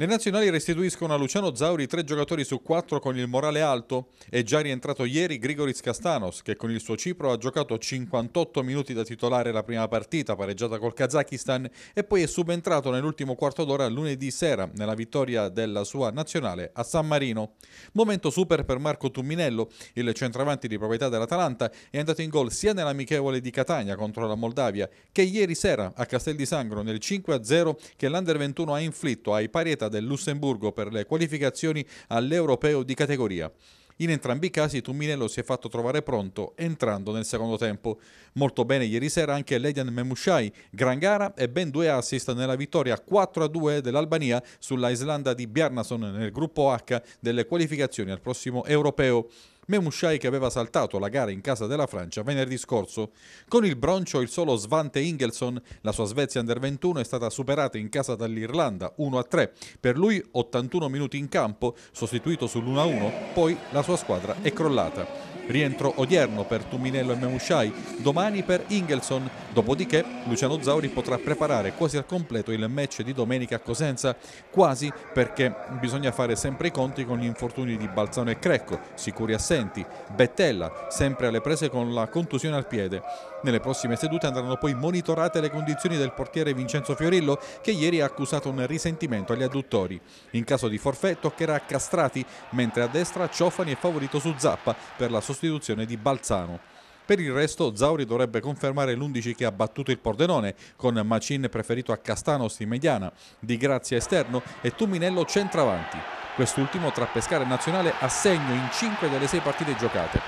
Le nazionali restituiscono a Luciano Zauri tre giocatori su quattro con il morale alto. È già rientrato ieri Grigoris Castanos, che con il suo Cipro ha giocato 58 minuti da titolare la prima partita, pareggiata col Kazakistan, e poi è subentrato nell'ultimo quarto d'ora lunedì sera, nella vittoria della sua nazionale a San Marino. Momento super per Marco Tumminello, il centravanti di proprietà dell'Atalanta, è andato in gol sia nell'amichevole di Catania contro la Moldavia, che ieri sera a Castel di Sangro nel 5-0 che l'Under 21 ha inflitto ai parietà del Lussemburgo per le qualificazioni all'Europeo di categoria. In entrambi i casi Tuminello si è fatto trovare pronto entrando nel secondo tempo. Molto bene ieri sera anche Ledian Memushai, gran gara e ben due assist nella vittoria 4-2 dell'Albania sulla Islanda di Bjarnason nel gruppo H delle qualificazioni al prossimo europeo. Memushai che aveva saltato la gara in casa della Francia venerdì scorso. Con il broncio il solo Svante Ingelson, la sua Svezia Under 21 è stata superata in casa dall'Irlanda 1-3. Per lui 81 minuti in campo, sostituito sull'1-1, poi la sua squadra è crollata rientro odierno per Tuminello e Memusciai, domani per Ingelson, dopodiché Luciano Zauri potrà preparare quasi al completo il match di domenica a Cosenza, quasi perché bisogna fare sempre i conti con gli infortuni di Balzano e Crecco, sicuri assenti, Bettella, sempre alle prese con la contusione al piede. Nelle prossime sedute andranno poi monitorate le condizioni del portiere Vincenzo Fiorillo che ieri ha accusato un risentimento agli adduttori. In caso di forfè toccherà Castrati, mentre a destra Ciofani è favorito su Zappa per la sostituzione sostituzione di Balzano. Per il resto Zauri dovrebbe confermare l'11 che ha battuto il Pordenone, con Macin preferito a Castanos di mediana, Di Grazia esterno e Tuminello centravanti. Quest'ultimo tra Pescara e Nazionale a segno in 5 delle 6 partite giocate.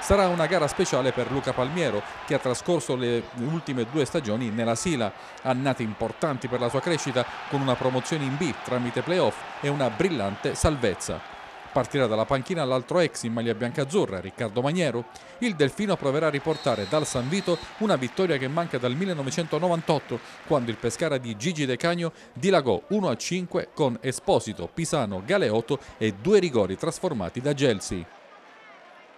Sarà una gara speciale per Luca Palmiero che ha trascorso le ultime due stagioni nella Sila, annate importanti per la sua crescita con una promozione in B tramite playoff e una brillante salvezza. Partirà dalla panchina l'altro ex in maglia biancazzurra, Riccardo Maniero. Il Delfino proverà a riportare dal San Vito una vittoria che manca dal 1998, quando il Pescara di Gigi De Cagno dilagò 1-5 con Esposito, Pisano, Galeotto e due rigori trasformati da Gelsi.